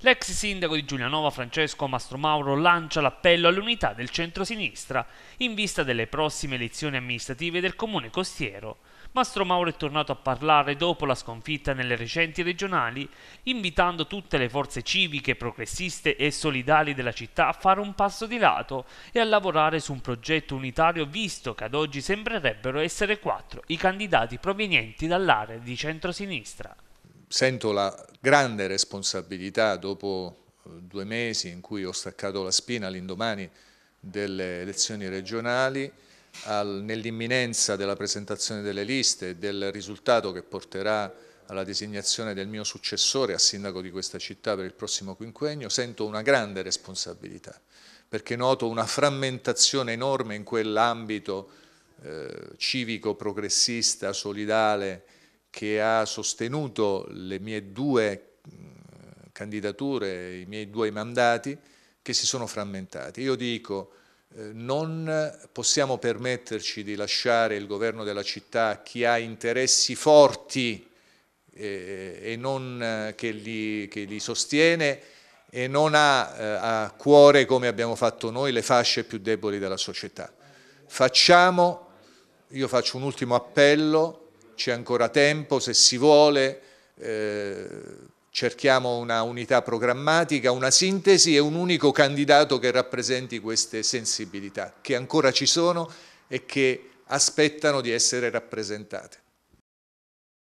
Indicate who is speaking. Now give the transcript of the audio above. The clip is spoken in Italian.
Speaker 1: L'ex sindaco di Giulianova Francesco Mastromauro lancia l'appello all'unità del centro-sinistra in vista delle prossime elezioni amministrative del comune costiero. Mastromauro è tornato a parlare dopo la sconfitta nelle recenti regionali, invitando tutte le forze civiche, progressiste e solidali della città a fare un passo di lato e a lavorare su un progetto unitario visto che ad oggi sembrerebbero essere quattro i candidati provenienti dall'area di centro-sinistra.
Speaker 2: Sento la grande responsabilità dopo eh, due mesi in cui ho staccato la spina all'indomani delle elezioni regionali, nell'imminenza della presentazione delle liste e del risultato che porterà alla designazione del mio successore a sindaco di questa città per il prossimo quinquennio, sento una grande responsabilità, perché noto una frammentazione enorme in quell'ambito eh, civico, progressista, solidale, che ha sostenuto le mie due mm, candidature, i miei due mandati, che si sono frammentati. Io dico, eh, non possiamo permetterci di lasciare il governo della città a chi ha interessi forti eh, e non, eh, che, li, che li sostiene e non ha a cuore, come abbiamo fatto noi, le fasce più deboli della società. Facciamo, io faccio un ultimo appello, c'è ancora tempo, se si vuole, eh, cerchiamo una unità programmatica, una sintesi e un unico candidato che rappresenti queste sensibilità, che ancora ci sono e che aspettano di essere rappresentate.